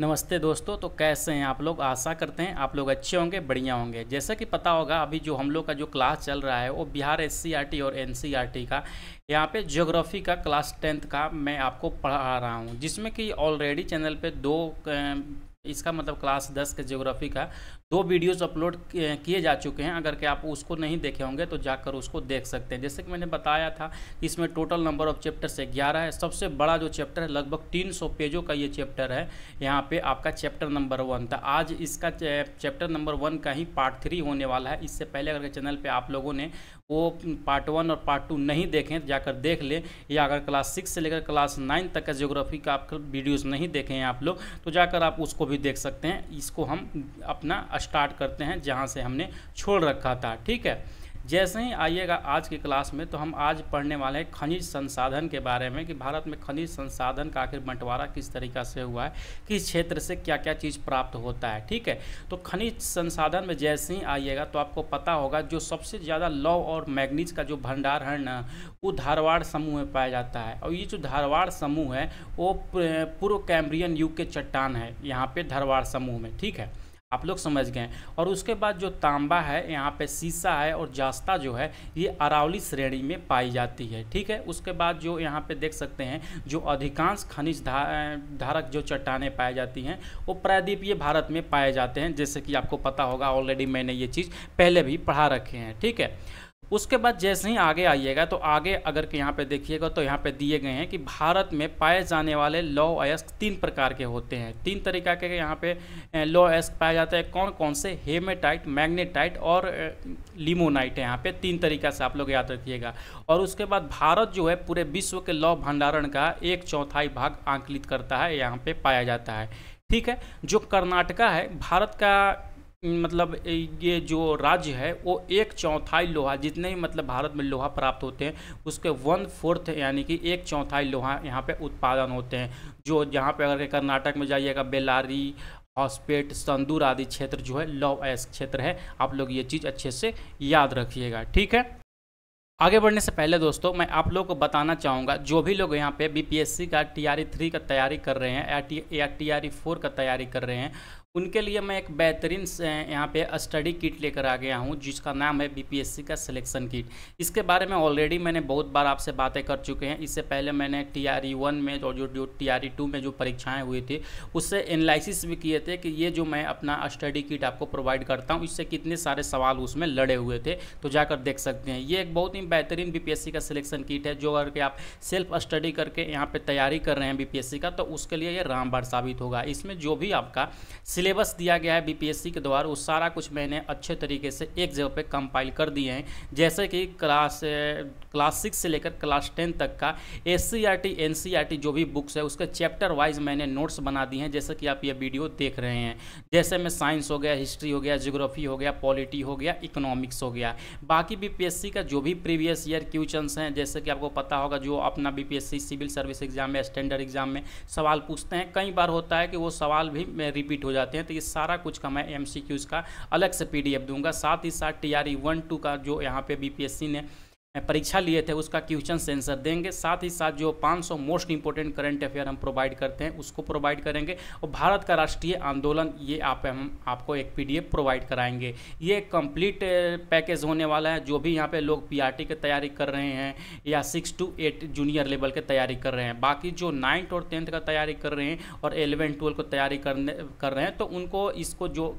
नमस्ते दोस्तों तो कैसे हैं आप लोग आशा करते हैं आप लोग अच्छे होंगे बढ़िया होंगे जैसा कि पता होगा अभी जो हम लोग का जो क्लास चल रहा है वो बिहार एस e और एन e का यहाँ पे ज्योग्राफी का क्लास टेंथ का मैं आपको पढ़ा रहा हूँ जिसमें कि ऑलरेडी चैनल पे दो इसका मतलब क्लास दस के ज्योग्राफी का दो वीडियोस अपलोड किए जा चुके हैं अगर के आप उसको नहीं देखे होंगे तो जाकर उसको देख सकते हैं जैसे कि मैंने बताया था कि इसमें टोटल नंबर ऑफ चैप्टर से ग्यारह है सबसे बड़ा जो चैप्टर है लगभग तीन सौ पेजों का ये चैप्टर है यहाँ पे आपका चैप्टर नंबर वन था आज इसका चैप्टर नंबर वन का ही पार्ट थ्री होने वाला है इससे पहले अगर चैनल पर आप लोगों ने वो पार्ट वन और पार्ट टू नहीं देखें तो जाकर देख लें या अगर क्लास सिक्स से लेकर क्लास नाइन तक का जियोग्राफी का आप वीडियोज़ नहीं देखें आप लोग तो जाकर आप उसको भी देख सकते हैं इसको हम अपना स्टार्ट करते हैं जहाँ से हमने छोड़ रखा था ठीक है जैसे ही आइएगा आज की क्लास में तो हम आज पढ़ने वाले हैं खनिज संसाधन के बारे में कि भारत में खनिज संसाधन का आखिर बंटवारा किस तरीका से हुआ है किस क्षेत्र से क्या क्या चीज़ प्राप्त होता है ठीक है तो खनिज संसाधन में जैसे ही आइएगा तो आपको पता होगा जो सबसे ज़्यादा लव और मैग्नीज का जो भंडार है ना वो धारवाड़ समूह में पाया जाता है और ये जो धारवाड़ समूह है वो पूर्व कैम्ब्रियन युग के चट्टान है यहाँ पर धारवाड़ समूह में ठीक है आप लोग समझ गए और उसके बाद जो तांबा है यहाँ पे शीशा है और जास्ता जो है ये अरावली श्रेणी में पाई जाती है ठीक है उसके बाद जो यहाँ पे देख सकते हैं जो अधिकांश खनिज धा धारक जो चट्टानें पाई जाती हैं वो प्रायद्वीपीय भारत में पाए जाते हैं जैसे कि आपको पता होगा ऑलरेडी मैंने ये चीज़ पहले भी पढ़ा रखे हैं ठीक है उसके बाद जैसे ही आगे आइएगा तो आगे अगर के यहाँ पे देखिएगा तो यहाँ पे दिए गए हैं कि भारत में पाए जाने वाले लौ अयस्क तीन प्रकार के होते हैं तीन तरीका के यहाँ पे लौ अयस्क पाया जाते हैं कौन कौन से हेमेटाइट मैग्नेटाइट और लिमोनाइट है यहाँ पे तीन तरीका से आप लोग याद रखिएगा और उसके बाद भारत जो है पूरे विश्व के लौ भंडारण का एक चौथाई भाग आंकलित करता है यहाँ पर पाया जाता है ठीक है जो कर्नाटका है भारत का मतलब ये जो राज्य है वो एक चौथाई लोहा जितने ही मतलब भारत में लोहा प्राप्त होते हैं उसके वन फोर्थ यानी कि एक चौथाई लोहा यहाँ पे उत्पादन होते हैं जो जहाँ पे अगर कर्नाटक में जाइएगा बेलारी हॉस्पेट संदूर आदि क्षेत्र जो है लौह एस क्षेत्र है आप लोग ये चीज़ अच्छे से याद रखिएगा ठीक है आगे बढ़ने से पहले दोस्तों मैं आप लोगों को बताना चाहूँगा जो भी लोग यहाँ पे बीपीएससी का टीआरई थ्री e का तैयारी कर रहे हैं या टी या टीआरई फोर का तैयारी कर रहे हैं उनके लिए मैं एक बेहतरीन यहाँ पे स्टडी किट लेकर आ गया हूँ जिसका नाम है बीपीएससी का सिलेक्शन किट इसके बारे में ऑलरेडी मैंने बहुत बार आपसे बातें कर चुके हैं इससे पहले मैंने टी आर ई वन में और जो टी आर ई टू में जो परीक्षाएं हुई थी उससे एनालिसिस भी किए थे कि ये जो मैं अपना स्टडी किट आपको प्रोवाइड करता हूँ इससे कितने सारे सवाल उसमें लड़े हुए थे तो जाकर देख सकते हैं ये एक बहुत ही बेहतरीन बी का सिलेक्शन किट है जो अगर आप सेल्फ स्टडी करके यहाँ पर तैयारी कर रहे हैं बी का तो उसके लिए ये रामबार साबित होगा इसमें जो भी आपका सिलेबस दिया गया है बीपीएससी के द्वारा वो सारा कुछ मैंने अच्छे तरीके से एक जगह पे कंपाइल कर दिए हैं जैसे कि क्लास क्लास सिक्स से लेकर क्लास टेन तक का एस सी e e जो भी बुक्स है उसके चैप्टर वाइज मैंने नोट्स बना दिए हैं जैसे कि आप ये वीडियो देख रहे हैं जैसे में साइंस हो गया हिस्ट्री हो गया जोग्राफी हो गया पॉलिटी हो गया इकोनॉमिक्स हो गया बाकी बी का जो भी प्रीवियस ईयर क्वेश्चन हैं जैसे कि आपको पता होगा जो अपना बी सिविल सर्विस एग्जाम में स्टैंडर्ड एग्जाम में सवाल पूछते हैं कई बार होता है कि वो सवाल भी रिपीट हो जाते हैं चाहते हैं तो ये सारा कुछ का मैं एम का अलग से पी दूंगा साथ ही साथ टी आर e का जो यहाँ पर बी ने परीक्षा लिए थे उसका क्वेश्चन सेंसर देंगे साथ ही साथ जो 500 मोस्ट इंपोर्टेंट करंट अफेयर हम प्रोवाइड करते हैं उसको प्रोवाइड करेंगे और भारत का राष्ट्रीय आंदोलन ये आप हम आपको एक पीडीएफ प्रोवाइड कराएंगे ये कंप्लीट पैकेज होने वाला है जो भी यहाँ पे लोग पीआरटी की तैयारी कर रहे हैं या six two eight junior level की तैयारी कर रहे हैं बाकी जो नाइन्थ और टेंथ का तैयारी कर रहे हैं और एलेवन ट्वेल्व को तैयारी करने कर रहे हैं तो उनको इसको जो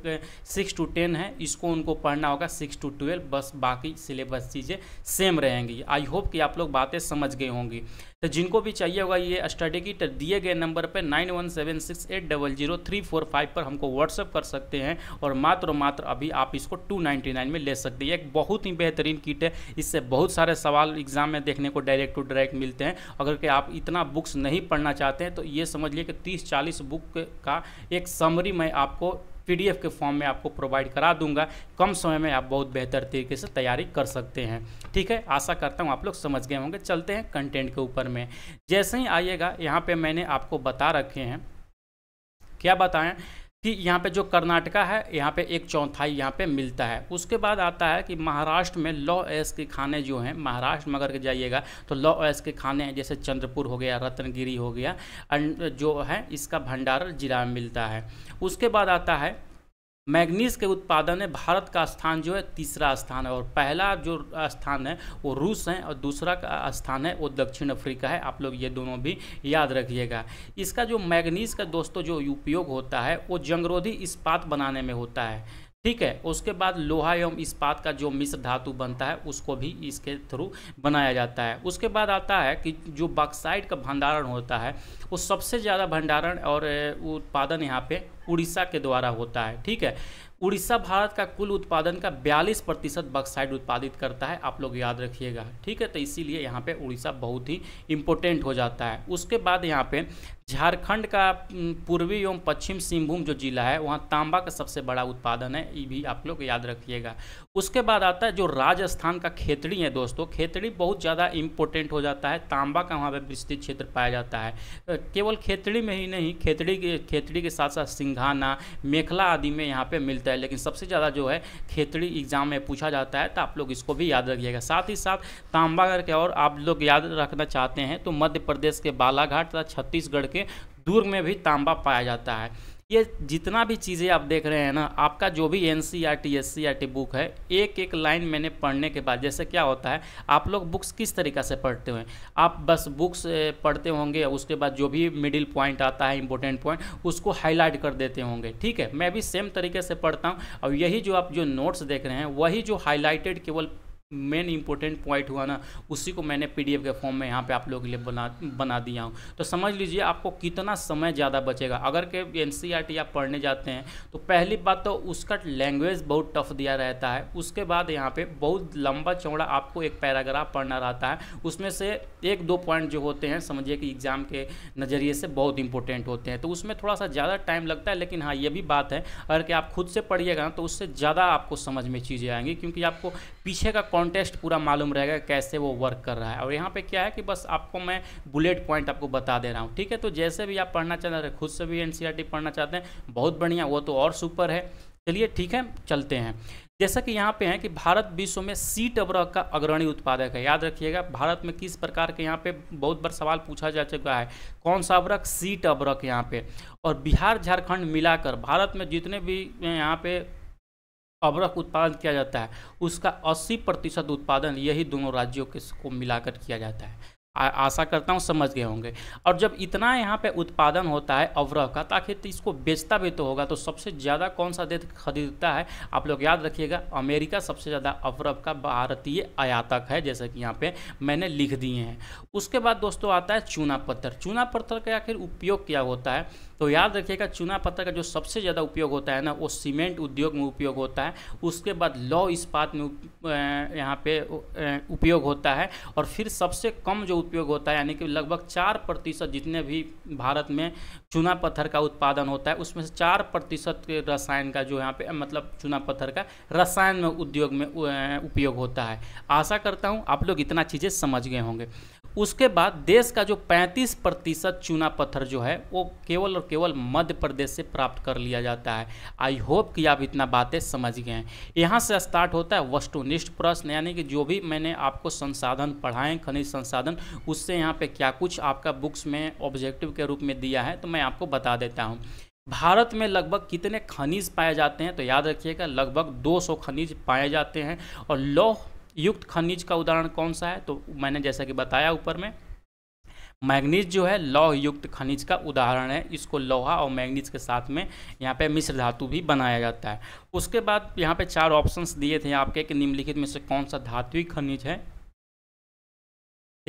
सिक्स टू टेन है इसको उनको पढ़ना होगा सिक्स टू ट्वेल्व बस बाकी सिलेबस चीज़ें सेम रहे रहेंगे आई होप कि आप लोग बातें समझ गए होंगे तो जिनको भी चाहिए होगा ये स्टडी की दिए गए नंबर पर नाइन पर हमको व्हाट्सअप कर सकते हैं और मात्र मात्र अभी आप इसको टू में ले सकते हैं एक बहुत ही बेहतरीन किट है इससे बहुत सारे सवाल एग्जाम में देखने को डायरेक्ट टू डायरेक्ट मिलते हैं अगर कि आप इतना बुक्स नहीं पढ़ना चाहते हैं तो ये समझ लिए कि तीस चालीस बुक का एक समरी मैं आपको पी के फॉर्म में आपको प्रोवाइड करा दूंगा कम समय में आप बहुत बेहतर तरीके से तैयारी कर सकते हैं ठीक है आशा करता हूँ आप लोग समझ गए होंगे चलते हैं कंटेंट के ऊपर में जैसे ही आइएगा यहाँ पर मैंने आपको बता रखे हैं क्या बताएं कि यहाँ पे जो कर्नाटका है यहाँ पे एक चौथाई यहाँ पे मिलता है उसके बाद आता है कि महाराष्ट्र में लॉ एस के खाने जो हैं महाराष्ट्र में अगर जाइएगा तो लॉ एस के खाने हैं जैसे चंद्रपुर हो गया रत्नगिरी हो गया अं, जो है इसका भंडार जिला में मिलता है उसके बाद आता है मैग्नीज के उत्पादन में भारत का स्थान जो है तीसरा स्थान है और पहला जो स्थान है वो रूस है और दूसरा का स्थान है वो दक्षिण अफ्रीका है आप लोग ये दोनों भी याद रखिएगा इसका जो मैग्नीज का दोस्तों जो उपयोग होता है वो जंगरोधी इस्पात बनाने में होता है ठीक है उसके बाद लोहा एवं इस्पात का जो मिश्र धातु बनता है उसको भी इसके थ्रू बनाया जाता है उसके बाद आता है कि जो बॉक्साइड का भंडारण होता है वो सबसे ज़्यादा भंडारण और उत्पादन यहाँ पे उड़ीसा के द्वारा होता है ठीक है उड़ीसा भारत का कुल उत्पादन का 42 प्रतिशत बक्साइड उत्पादित करता है आप लोग याद रखिएगा ठीक है तो इसीलिए यहाँ पे उड़ीसा बहुत ही इम्पोर्टेंट हो जाता है उसके बाद यहाँ पे झारखंड का पूर्वी एवं पश्चिम सिंहभूम जो जिला है वहाँ तांबा का सबसे बड़ा उत्पादन है ये भी आप लोग याद रखिएगा उसके बाद आता है जो राजस्थान का खेतड़ी है दोस्तों खेतड़ी बहुत ज़्यादा इम्पोर्टेंट हो जाता है तांबा का वहाँ पर विस्तृत क्षेत्र पाया जाता है केवल खेतड़ी में ही नहीं खेतड़ी के खेतड़ी के साथ साथ सिंग सिंघाना मेखला आदि में यहाँ पे मिलता है लेकिन सबसे ज़्यादा जो है खेतड़ी एग्जाम में पूछा जाता है तो आप लोग इसको भी याद रखिएगा साथ ही साथ तांबा करके और आप लोग याद रखना चाहते हैं तो मध्य प्रदेश के बालाघाट तथा छत्तीसगढ़ के दुर्ग में भी तांबा पाया जाता है ये जितना भी चीज़ें आप देख रहे हैं ना आपका जो भी N C R T S C R T book है एक एक लाइन मैंने पढ़ने के बाद जैसे क्या होता है आप लोग बुक्स किस तरीका से पढ़ते हैं आप बस बुक्स पढ़ते होंगे उसके बाद जो भी मिडिल पॉइंट आता है इंपॉर्टेंट पॉइंट उसको हाईलाइट कर देते होंगे ठीक है मैं भी सेम तरीके से पढ़ता हूँ और यही जो आप जो नोट्स देख रहे हैं वही जो हाईलाइटेड केवल मेन इंपॉर्टेंट पॉइंट हुआ ना उसी को मैंने पीडीएफ के फॉर्म में यहाँ पे आप लोगों के लिए बना बना दिया हूँ तो समझ लीजिए आपको कितना समय ज़्यादा बचेगा अगर के एन e आप पढ़ने जाते हैं तो पहली बात तो उसका लैंग्वेज बहुत टफ दिया रहता है उसके बाद यहाँ पे बहुत लंबा चौड़ा आपको एक पैराग्राफ पढ़ना रहता है उसमें से एक दो पॉइंट जो होते हैं समझिए कि एग्ज़ाम के नज़रिए से बहुत इंपॉर्टेंट होते हैं तो उसमें थोड़ा सा ज़्यादा टाइम लगता है लेकिन हाँ ये भी बात है अगर कि आप खुद से पढ़िएगा तो उससे ज़्यादा आपको समझ में चीज़ें आएंगी क्योंकि आपको पीछे का कॉन्टेस्ट पूरा मालूम रहेगा कैसे वो वर्क कर रहा है और यहाँ पे क्या है कि बस आपको मैं बुलेट पॉइंट आपको बता दे रहा हूँ ठीक है तो जैसे भी आप पढ़ना चाह रहे खुद से भी एन e पढ़ना चाहते हैं बहुत बढ़िया वो तो और सुपर है चलिए ठीक है चलते हैं जैसा कि यहाँ पे है कि भारत विश्व में सीट अवरह का अग्रणी उत्पादक है याद रखिएगा भारत में किस प्रकार के यहाँ पे बहुत बार सवाल पूछा जा चुका है कौन सा अवरक सीट टबरक यहाँ पे और बिहार झारखंड मिलाकर भारत में जितने भी यहाँ पे अबरक उत्पादन किया जाता है उसका अस्सी प्रतिशत उत्पादन यही दोनों राज्यों के को मिलाकर किया जाता है आशा करता हूँ समझ गए होंगे और जब इतना यहाँ पे उत्पादन होता है अवरह का ताकि तो इसको बेचता भी तो होगा तो सबसे ज़्यादा कौन सा देश खरीदता है आप लोग याद रखिएगा अमेरिका सबसे ज़्यादा अवरह का भारतीय आयातक है जैसे कि यहाँ पे मैंने लिख दिए हैं उसके बाद दोस्तों आता है चूना पत्थर चूना पत्थर का आखिर उपयोग क्या होता है तो याद रखिएगा चूना पत्थर का जो सबसे ज़्यादा उपयोग होता है ना वो सीमेंट उद्योग में उपयोग होता है उसके बाद लौ इस्पात में यहाँ पे उपयोग होता है और फिर सबसे कम जो उपयोग होता है यानी कि लगभग चार प्रतिशत जितने भी भारत में चूना पत्थर का उत्पादन होता है उसमें से चार प्रतिशत के रसायन का जो यहाँ पे मतलब चूना पत्थर का रसायन में उद्योग में उपयोग होता है आशा करता हूँ आप लोग इतना चीज़ें समझ गए होंगे उसके बाद देश का जो 35 प्रतिशत चूना पत्थर जो है वो केवल और केवल मध्य प्रदेश से प्राप्त कर लिया जाता है आई होप कि आप इतना बातें समझ गए हैं यहाँ से स्टार्ट होता है वस्तुनिष्ठ प्रश्न यानी कि जो भी मैंने आपको संसाधन पढ़ाए खनिज संसाधन उससे यहाँ पर क्या कुछ आपका बुक्स में ऑब्जेक्टिव के रूप में दिया है तो मैं आपको बता देता हूँ भारत में लगभग कितने खनिज पाए जाते हैं तो याद रखिएगा लगभग 200 खनिज पाए जाते हैं और लौह युक्त खनिज का उदाहरण कौन सा है तो मैंने जैसा कि बताया ऊपर में मैग्नीज जो है लौह युक्त खनिज का उदाहरण है इसको लोहा और मैग्नीज के साथ में यहाँ पे मिश्र धातु भी बनाया जाता है उसके बाद यहाँ पे चार ऑप्शंस दिए थे आपके कि निम्नलिखित में से कौन सा धात्विक खनिज है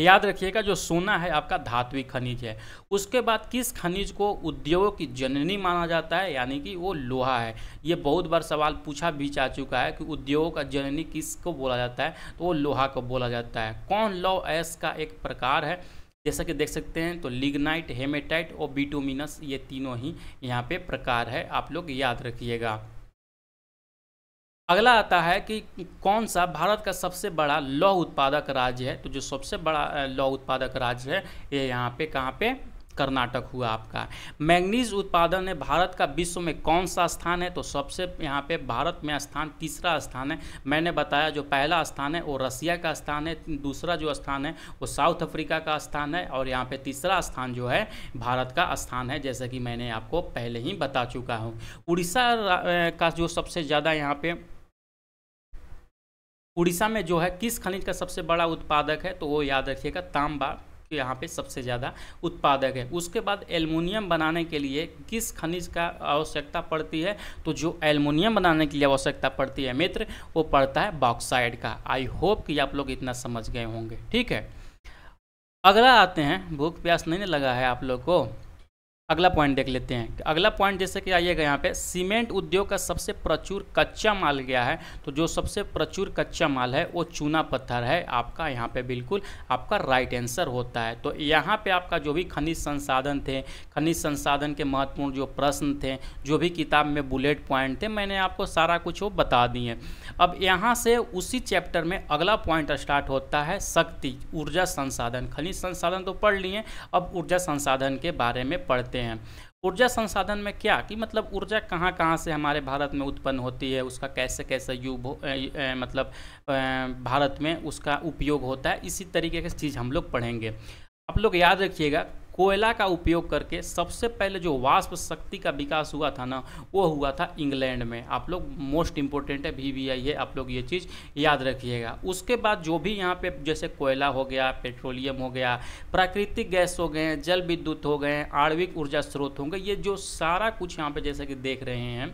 याद रखिएगा जो सोना है आपका धात्विक खनिज है उसके बाद किस खनिज को उद्योगों की जननी माना जाता है यानी कि वो लोहा है ये बहुत बार सवाल पूछा भी जा चुका है कि उद्योगों का जननी किसको बोला जाता है तो वो लोहा को बोला जाता है कौन लौ एस का एक प्रकार है जैसा कि देख सकते हैं तो लिग्नाइट हेमेटाइट और बीटोमिनस ये तीनों ही यहाँ पे प्रकार है आप लोग याद रखिएगा अगला आता है कि कौन सा भारत का सबसे बड़ा लौह उत्पादक राज्य है तो जो सबसे बड़ा लौह उत्पादक राज्य है ये यह यहाँ पे कहाँ पे कर्नाटक हुआ आपका मैंगनीज उत्पादन में भारत का विश्व में कौन सा स्थान है तो सबसे यहाँ पे भारत में स्थान तीसरा स्थान है मैंने बताया जो पहला स्थान है वो रसिया का स्थान है दूसरा जो स्थान है वो साउथ अफ्रीका का स्थान है और यहाँ पे तीसरा स्थान जो है भारत का स्थान है जैसा कि मैंने आपको पहले ही बता चुका हूँ उड़ीसा का जो सबसे ज़्यादा यहाँ पर उड़ीसा में जो है किस खनिज का सबसे बड़ा उत्पादक है तो वो याद रखिएगा तांबा तो यहाँ पे सबसे ज़्यादा उत्पादक है उसके बाद एल्युमिनियम बनाने के लिए किस खनिज का आवश्यकता पड़ती है तो जो एल्युमिनियम बनाने के लिए आवश्यकता पड़ती है मित्र वो पड़ता है बॉक्साइड का आई होप कि आप लोग इतना समझ गए होंगे ठीक है अगला आते हैं भूख प्यास नहीं लगा है आप लोग को अगला पॉइंट देख लेते हैं तो अगला पॉइंट जैसे कि आइएगा यहाँ पे सीमेंट उद्योग का सबसे प्रचुर कच्चा माल गया है तो जो सबसे प्रचुर कच्चा माल है वो चूना पत्थर है आपका यहाँ पे बिल्कुल आपका राइट आंसर होता है तो यहाँ पे आपका जो भी खनिज संसाधन थे खनिज संसाधन के महत्वपूर्ण जो प्रश्न थे जो भी किताब में बुलेट पॉइंट थे मैंने आपको सारा कुछ वो बता दिए अब यहाँ से उसी चैप्टर में अगला पॉइंट स्टार्ट होता है शक्ति ऊर्जा संसाधन खनिज संसाधन तो पढ़ लिए अब ऊर्जा संसाधन के बारे में पढ़ते करते हैं ऊर्जा संसाधन में क्या कि मतलब ऊर्जा कहाँ कहाँ से हमारे भारत में उत्पन्न होती है उसका कैसे कैसे युग मतलब भारत में उसका उपयोग होता है इसी तरीके की चीज़ हम लोग पढ़ेंगे आप लोग याद रखिएगा कोयला का उपयोग करके सबसे पहले जो वाष्प शक्ति का विकास हुआ था ना वो हुआ था इंग्लैंड में आप लोग मोस्ट इंपॉर्टेंट है वी है आप लोग ये चीज़ याद रखिएगा उसके बाद जो भी यहाँ पे जैसे कोयला हो गया पेट्रोलियम हो गया प्राकृतिक गैस हो गए जल विद्युत हो गए आणविक ऊर्जा स्रोत होंगे ये जो सारा कुछ यहाँ पर जैसे कि देख रहे हैं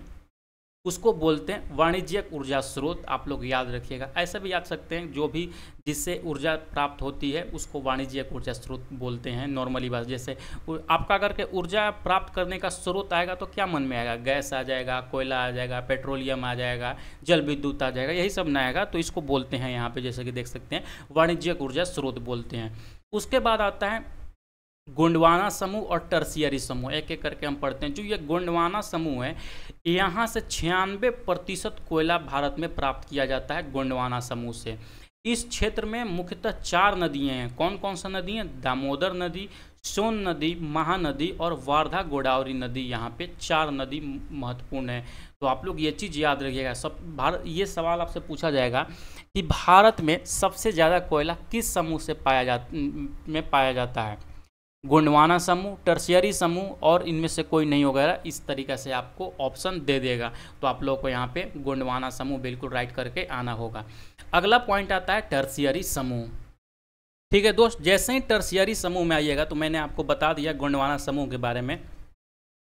उसको बोलते हैं वाणिज्यिक ऊर्जा स्रोत आप लोग याद रखिएगा ऐसा भी याद सकते हैं जो भी जिससे ऊर्जा प्राप्त होती है उसको वाणिज्यिक ऊर्जा स्रोत बोलते हैं नॉर्मली बात जैसे आपका अगर के ऊर्जा प्राप्त करने का स्रोत आएगा तो क्या मन में आएगा गैस आ जाएगा कोयला आ जाएगा पेट्रोलियम आ जाएगा जल विद्युत आ जाएगा यही सब ना आएगा तो इसको बोलते हैं यहाँ पर जैसे कि देख सकते हैं वाणिज्यिक ऊर्जा स्रोत बोलते हैं उसके बाद आता है गोंडवाना समूह और टर्सियरी समूह एक एक करके हम पढ़ते हैं जो ये गोंडवाना समूह है यहाँ से छियानवे प्रतिशत कोयला भारत में प्राप्त किया जाता है गोंडवाना समूह से इस क्षेत्र में मुख्यतः चार नदियाँ हैं कौन कौन सा नदी हैं दामोदर नदी सोन नदी महानदी और वार्धा गोदावरी नदी यहाँ पे चार नदी महत्वपूर्ण है तो आप लोग ये चीज़ याद रखिएगा सब भारत ये सवाल आपसे पूछा जाएगा कि भारत में सबसे ज़्यादा कोयला किस समूह से पाया जा में पाया जाता है गोंडवाना समूह टर्सियरी समूह और इनमें से कोई नहीं वगैरह इस तरीके से आपको ऑप्शन दे देगा तो आप लोगों को यहाँ पे गुंडवाना समूह बिल्कुल राइट करके आना होगा अगला पॉइंट आता है टर्सियरी समूह ठीक है दोस्त जैसे ही टर्सियरी समूह में आइएगा तो मैंने आपको बता दिया गुंडवाना समूह के बारे में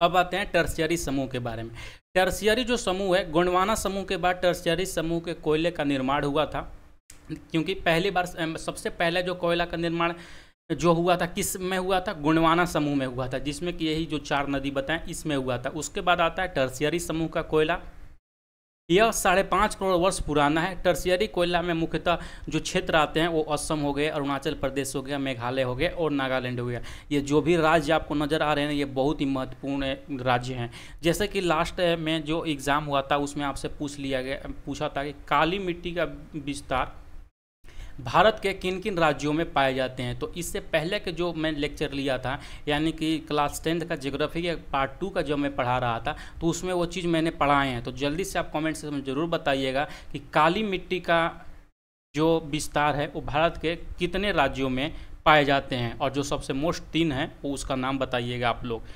अब आते हैं टर्सियरी समूह के बारे में टर्सियरी जो समूह है गोंडवाना समूह के बाद टर्सियरी समूह के कोयले का निर्माण हुआ था क्योंकि पहली बार सबसे पहले जो कोयला का निर्माण तो जो हुआ था किस में हुआ था गुणवाना समूह में हुआ था जिसमें कि यही जो चार नदी बताएं इसमें हुआ था उसके बाद आता है टर्सियरी समूह का कोयला यह साढ़े पाँच करोड़ वर्ष पुराना है टर्सियरी कोयला में मुख्यतः जो क्षेत्र आते हैं वो असम हो गए अरुणाचल प्रदेश हो गया मेघालय हो गया और नागालैंड हो गया ये जो भी राज्य आपको नज़र आ रहे हैं ये बहुत ही महत्वपूर्ण राज्य हैं जैसे कि लास्ट में जो एग्ज़ाम हुआ था उसमें आपसे पूछ लिया गया पूछा था कि काली मिट्टी का विस्तार भारत के किन किन राज्यों में पाए जाते हैं तो इससे पहले के जो मैं लेक्चर लिया था यानी कि क्लास टेंथ का जियोग्राफी या पार्ट टू का जब मैं पढ़ा रहा था तो उसमें वो चीज़ मैंने पढ़ाए हैं तो जल्दी से आप कमेंट से ज़रूर बताइएगा कि काली मिट्टी का जो विस्तार है वो भारत के कितने राज्यों में पाए जाते हैं और जो सबसे मोस्ट तीन है वो उसका नाम बताइएगा आप लोग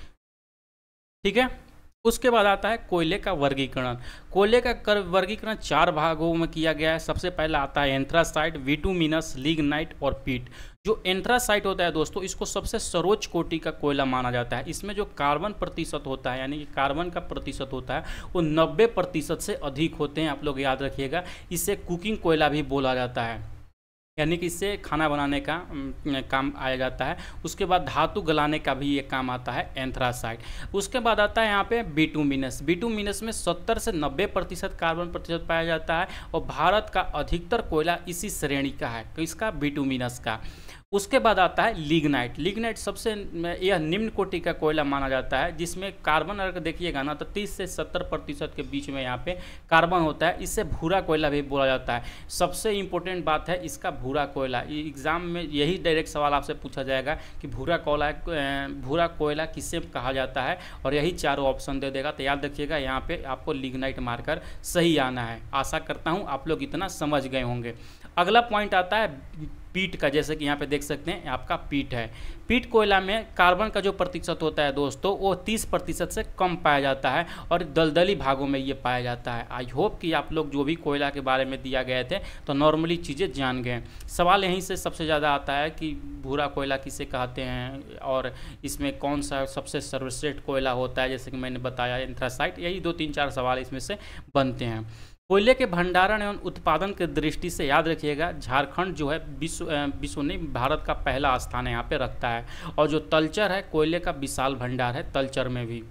ठीक है उसके बाद आता है कोयले का वर्गीकरण कोयले का कर वर्गीकरण चार भागों में किया गया है सबसे पहला आता है एंथ्रासाइट विटूमिनस लीगनाइट और पीट जो एंथ्रासाइट होता है दोस्तों इसको सबसे सर्वोच्च कोटि का कोयला माना जाता है इसमें जो कार्बन प्रतिशत होता है यानी कि कार्बन का प्रतिशत होता है वो नब्बे प्रतिशत से अधिक होते हैं आप लोग याद रखिएगा इसे कुकिंग कोयला भी बोला जाता है यानी कि इससे खाना बनाने का काम आया जाता है उसके बाद धातु गलाने का भी ये काम आता है एंथ्रासाइड उसके बाद आता है यहाँ पे बिटूमिनस बिटूमिनस में 70 से 90 प्रतिशत कार्बन प्रतिशत पाया जाता है और भारत का अधिकतर कोयला इसी श्रेणी का है तो इसका बिटूमिनस का उसके बाद आता है लिग्नाइट लिग्नाइट सबसे यह निम्न कोटि का कोयला माना जाता है जिसमें कार्बन अगर देखिएगा ना तो 30 से 70 प्रतिशत के बीच में यहाँ पे कार्बन होता है इससे भूरा कोयला भी बोला जाता है सबसे इम्पोर्टेंट बात है इसका भूरा कोयला एग्ज़ाम में यही डायरेक्ट सवाल आपसे पूछा जाएगा कि भूरा कोयला भूरा कोयला किससे कहा जाता है और यही चारों ऑप्शन दे देगा तो याद रखिएगा यहाँ पर आपको लिग्नाइट मारकर सही आना है आशा करता हूँ आप लोग इतना समझ गए होंगे अगला पॉइंट आता है पीट का जैसे कि यहाँ पे देख सकते हैं आपका पीट है पीट कोयला में कार्बन का जो प्रतिशत होता है दोस्तों वो 30 प्रतिशत से कम पाया जाता है और दलदली भागों में ये पाया जाता है आई होप कि आप लोग जो भी कोयला के बारे में दिया गए थे तो नॉर्मली चीज़ें जान गए सवाल यहीं से सबसे ज़्यादा आता है कि भूरा कोयला किसे कहते हैं और इसमें कौन सा सबसे सर्वश्रेष्ठ कोयला होता है जैसे कि मैंने बताया इंथ्रासाइट यही दो तीन चार सवाल इसमें से बनते हैं कोयले के भंडारण एवं उत्पादन के दृष्टि से याद रखिएगा झारखंड जो है विश्व विश्व नहीं भारत का पहला स्थान यहाँ पे रखता है और जो तलचर है कोयले का विशाल भंडार है तलचर में भी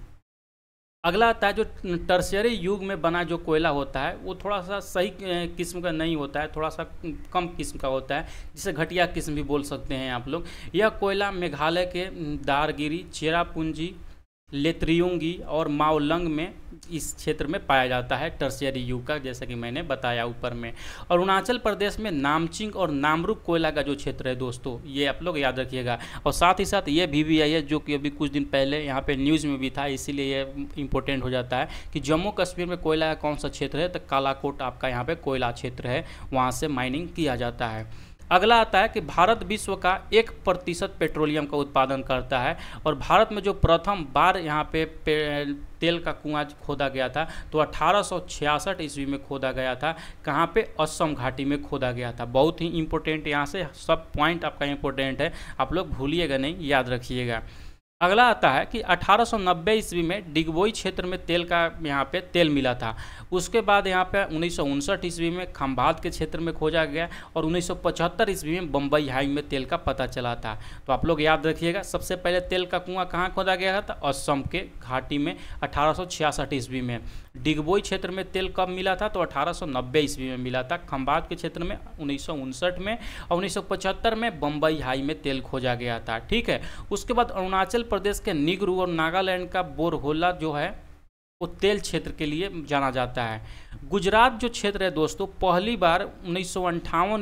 अगला आता है जो टर्सरी युग में बना जो कोयला होता है वो थोड़ा सा सही किस्म का नहीं होता है थोड़ा सा कम किस्म का होता है जिसे घटिया किस्म भी बोल सकते हैं आप लोग यह कोयला मेघालय के दारगिरी चेरापूंजी लेत्रियुंगी और माओलंग में इस क्षेत्र में पाया जाता है टर्सियरी युग का जैसा कि मैंने बताया ऊपर में और अरुणाचल प्रदेश में नामचिंग और नामरूप कोयला का जो क्षेत्र है दोस्तों ये आप लोग याद रखिएगा और साथ ही साथ ये भी वी आई है जो कि अभी कुछ दिन पहले यहाँ पे न्यूज़ में भी था इसीलिए ये इम्पोर्टेंट हो जाता है कि जम्मू कश्मीर में कोयला का कौन सा क्षेत्र है तो कालाकोट आपका यहाँ पर कोयला क्षेत्र है वहाँ से माइनिंग किया जाता है अगला आता है कि भारत विश्व का एक प्रतिशत पेट्रोलियम का उत्पादन करता है और भारत में जो प्रथम बार यहाँ पे, पे तेल का कुआं खोदा गया था तो अठारह ईस्वी में खोदा गया था कहाँ पे असम घाटी में खोदा गया था बहुत ही इम्पोर्टेंट यहाँ से सब पॉइंट आपका इम्पोर्टेंट है आप लोग भूलिएगा नहीं याद रखिएगा अगला आता है कि 1890 ईस्वी में डिगबोई क्षेत्र में तेल का यहाँ पे तेल मिला था उसके बाद यहाँ पे उन्नीस ईस्वी में खम्भात के क्षेत्र में खोजा गया और उन्नीस ईस्वी में बम्बई हाई में तेल का पता चला था तो आप लोग याद रखिएगा सबसे पहले तेल का कुआं कहाँ खोदा गया था असम के घाटी में अठारह ईस्वी में डिगबोई क्षेत्र में तेल कब मिला था तो 1890 ईस्वी में मिला था खम्बाद के क्षेत्र में उन्नीस में और उन्नीस में बम्बई हाई में तेल खोजा गया था ठीक है उसके बाद अरुणाचल प्रदेश के निगरू और नागालैंड का बोरहोला जो है को तेल क्षेत्र के लिए जाना जाता है गुजरात जो क्षेत्र है दोस्तों पहली बार उन्नीस सौ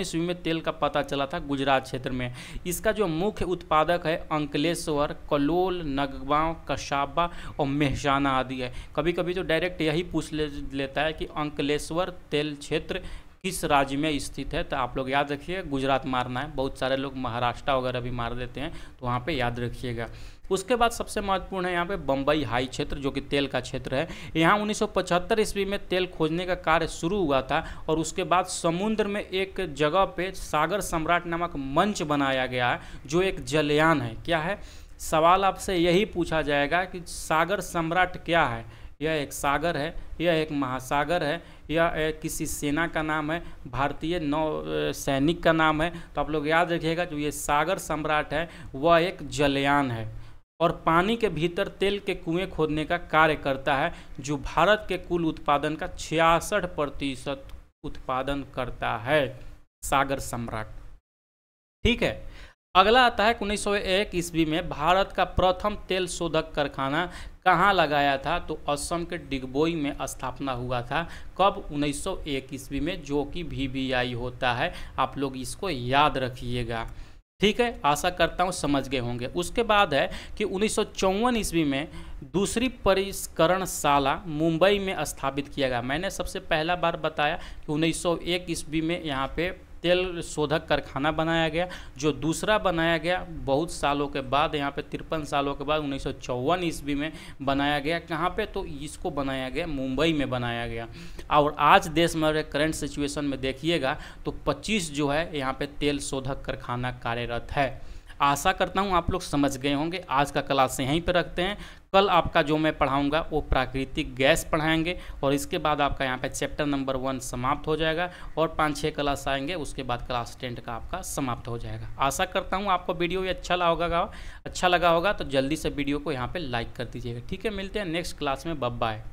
ईस्वी में तेल का पता चला था गुजरात क्षेत्र में इसका जो मुख्य उत्पादक है अंकलेश्वर कलोल नगवांव कशाबा और मेहसाना आदि है कभी कभी तो डायरेक्ट यही पूछ ले, लेता है कि अंकलेश्वर तेल क्षेत्र किस राज्य में स्थित है तो आप लोग याद रखिए गुजरात मारना है बहुत सारे लोग महाराष्ट्र वगैरह भी मार देते हैं तो वहाँ पर याद रखिएगा उसके बाद सबसे महत्वपूर्ण है यहाँ पे बम्बई हाई क्षेत्र जो कि तेल का क्षेत्र है यहाँ 1975 ईस्वी में तेल खोजने का कार्य शुरू हुआ था और उसके बाद समुद्र में एक जगह पे सागर सम्राट नामक मंच बनाया गया है जो एक जलयान है क्या है सवाल आपसे यही पूछा जाएगा कि सागर सम्राट क्या है यह एक सागर है यह एक महासागर है यह किसी सेना का नाम है भारतीय नौ सैनिक का नाम है तो आप लोग याद रखिएगा जो ये सागर सम्राट है वह एक जलयान है और पानी के भीतर तेल के कुएं खोदने का कार्य करता है जो भारत के कुल उत्पादन का छियासठ प्रतिशत उत्पादन करता है सागर सम्राट ठीक है अगला आता है उन्नीस सौ ईस्वी में भारत का प्रथम तेल शोधक कारखाना कहाँ लगाया था तो असम के डिगबोई में स्थापना हुआ था कब 1901 ईस्वी में जो कि वी होता है आप लोग इसको याद रखिएगा ठीक है आशा करता हूँ समझ गए होंगे उसके बाद है कि उन्नीस ईस्वी में दूसरी परिष्करण शाला मुंबई में स्थापित किया गया मैंने सबसे पहला बार बताया कि 1901 ईस्वी में यहाँ पे तेल शोधक कारखाना बनाया गया जो दूसरा बनाया गया बहुत सालों के बाद यहाँ पे तिरपन सालों के बाद उन्नीस सौ ईस्वी में बनाया गया कहाँ पे तो इसको बनाया गया मुंबई में बनाया गया और आज देश में करंट सिचुएशन में देखिएगा तो 25 जो है यहाँ पे तेल शोधक कारखाना कार्यरत है आशा करता हूँ आप लोग समझ गए होंगे आज का क्लास यहीं पर रखते हैं कल आपका जो मैं पढ़ाऊँगा वो प्राकृतिक गैस पढ़ाएंगे और इसके बाद आपका यहाँ पे चैप्टर नंबर वन समाप्त हो जाएगा और पाँच छः क्लास आएंगे उसके बाद क्लास टेंथ का आपका समाप्त हो जाएगा आशा करता हूँ आपको वीडियो ये अच्छा लगा अच्छा लगा होगा तो जल्दी से वीडियो को यहाँ पर लाइक कर दीजिएगा ठीक है मिलते हैं नेक्स्ट क्लास में है